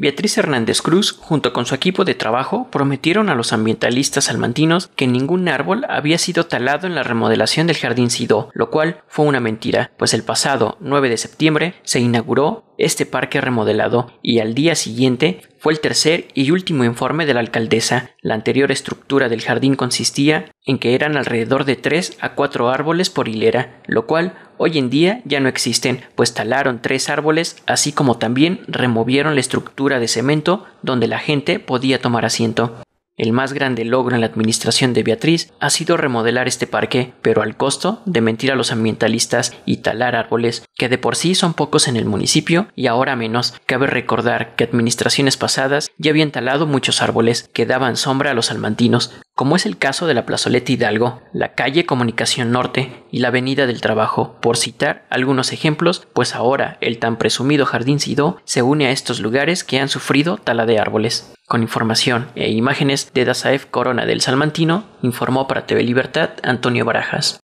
Beatriz Hernández Cruz, junto con su equipo de trabajo, prometieron a los ambientalistas almantinos que ningún árbol había sido talado en la remodelación del Jardín Sidó, lo cual fue una mentira, pues el pasado 9 de septiembre se inauguró este parque remodelado y al día siguiente fue el tercer y último informe de la alcaldesa. La anterior estructura del jardín consistía en que eran alrededor de tres a cuatro árboles por hilera, lo cual hoy en día ya no existen, pues talaron tres árboles, así como también removieron la estructura de cemento donde la gente podía tomar asiento. El más grande logro en la administración de Beatriz ha sido remodelar este parque, pero al costo de mentir a los ambientalistas y talar árboles, que de por sí son pocos en el municipio y ahora menos. Cabe recordar que administraciones pasadas ya habían talado muchos árboles que daban sombra a los almantinos, como es el caso de la Plazoleta Hidalgo, la calle Comunicación Norte y la Avenida del Trabajo, por citar algunos ejemplos, pues ahora el tan presumido Jardín Sido se une a estos lugares que han sufrido tala de árboles. Con información e imágenes de Dazaef Corona del Salmantino, informó para TV Libertad Antonio Barajas.